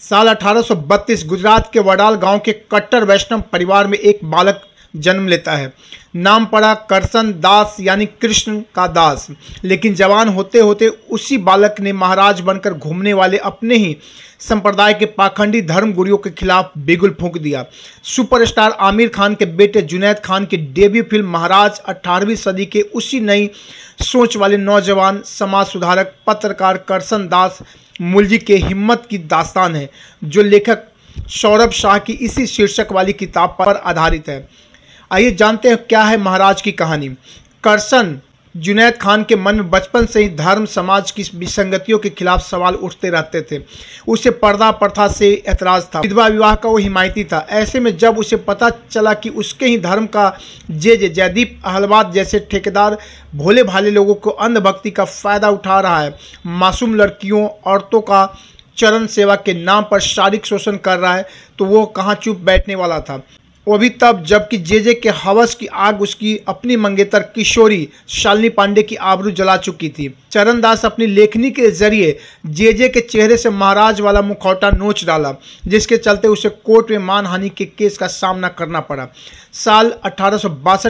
साल 1832 गुजरात के वडाल गांव के कट्टर वैष्णव परिवार में एक बालक जन्म लेता है नाम पड़ा करसन दास यानी कृष्ण का दास लेकिन जवान होते होते उसी बालक ने महाराज बनकर घूमने वाले अपने ही संप्रदाय के पाखंडी धर्म गुरुओं के खिलाफ बिगुल फूंक दिया सुपरस्टार आमिर खान के बेटे जुनैद खान की डेब्यू फिल्म महाराज 18वीं सदी के उसी नई सोच वाले नौजवान समाज सुधारक पत्रकार करसन दास मुलजी के हिम्मत की दास्तान है जो लेखक सौरभ शाह की इसी शीर्षक वाली किताब पर आधारित है आइए जानते हैं क्या है महाराज की कहानी करसन जुनैद खान के मन में बचपन से ही धर्म समाज की विसंगतियों के खिलाफ सवाल उठते रहते थे उसे पर्दा प्रथा से एतराज़ था विधवा विवाह का वो हिमायती था ऐसे में जब उसे पता चला कि उसके ही धर्म का जे जे जयदीप अहलवाद जैसे ठेकेदार भोले भाले लोगों को अंधभक्ति का फ़ायदा उठा रहा है मासूम लड़कियों औरतों का चरण सेवा के नाम पर शारीरिक शोषण कर रहा है तो वो कहाँ चुप बैठने वाला था वो भी तब जबकि जे जे के हवस की आग उसकी अपनी मंगेतर किशोरी शालिनी पांडे की आबरू जला चुकी थी चरण दास अपनी लेखनी के जरिए जे जे के चेहरे से महाराज वाला मुखौटा नोच डाला जिसके चलते उसे कोर्ट में मानहानि के केस का सामना करना पड़ा साल अठारह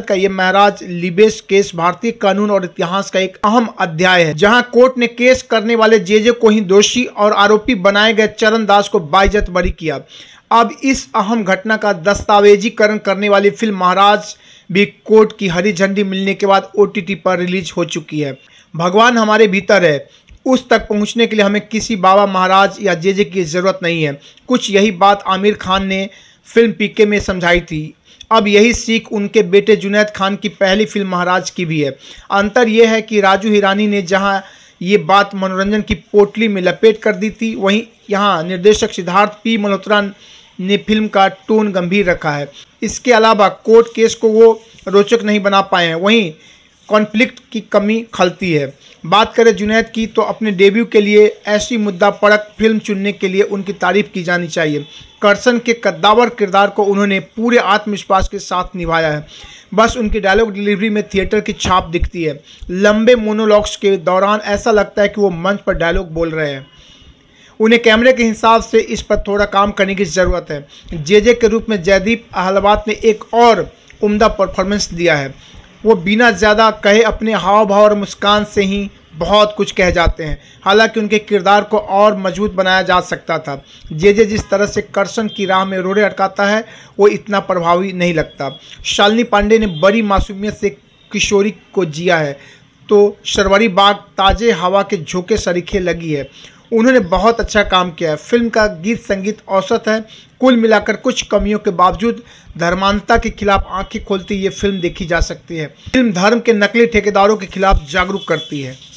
का यह महाराज लिबेस केस भारतीय कानून और इतिहास का एक अहम अध्याय है जहां कोर्ट ने केस करने वाले जे को ही दोषी और आरोपी बनाए गए चरण दास को बाइजत बरी किया अब इस अहम घटना का दस्तावेजीकरण करने वाली फिल्म महाराज भी कोर्ट की हरी झंडी मिलने के बाद ओ पर रिलीज हो चुकी है भगवान हमारे भीतर है उस तक पहुंचने के लिए हमें किसी बाबा महाराज या जे की ज़रूरत नहीं है कुछ यही बात आमिर खान ने फिल्म पीके में समझाई थी अब यही सीख उनके बेटे जुनैद खान की पहली फिल्म महाराज की भी है अंतर यह है कि राजू हिरानी ने जहां ये बात मनोरंजन की पोटली में लपेट कर दी थी वहीं यहां निर्देशक सिद्धार्थ पी मल्होत्रा ने फिल्म का टोन गंभीर रखा है इसके अलावा कोर्ट केस को वो रोचक नहीं बना पाए हैं वहीं कॉन्फ्लिक्ट की कमी खलती है बात करें जुनैद की तो अपने डेब्यू के लिए ऐसी मुद्दा पड़क फिल्म चुनने के लिए उनकी तारीफ की जानी चाहिए कर्सन के कद्दावर किरदार को उन्होंने पूरे आत्मविश्वास के साथ निभाया है बस उनकी डायलॉग डिलीवरी में थिएटर की छाप दिखती है लंबे मोनोलॉग्स के दौरान ऐसा लगता है कि वो मंच पर डायलॉग बोल रहे हैं उन्हें कैमरे के हिसाब से इस पर थोड़ा काम करने की ज़रूरत है जेजे के रूप में जयदीप अहलवात ने एक और उम्दा परफॉर्मेंस दिया है वो बिना ज़्यादा कहे अपने हाव भाव और मुस्कान से ही बहुत कुछ कह जाते हैं हालांकि उनके किरदार को और मजबूत बनाया जा सकता था जे जे जिस तरह से कर्सन की राह में रोड़े अटकाता है वो इतना प्रभावी नहीं लगता शालिनी पांडे ने बड़ी मासूमियत से किशोरी को जिया है तो शर्वरी बाग ताजे हवा के झोंके सरीखे लगी है उन्होंने बहुत अच्छा काम किया है फिल्म का गीत संगीत औसत है कुल मिलाकर कुछ कमियों के बावजूद धर्मांतता के खिलाफ आंखें खोलती ये फिल्म देखी जा सकती है फिल्म धर्म के नकली ठेकेदारों के खिलाफ जागरूक करती है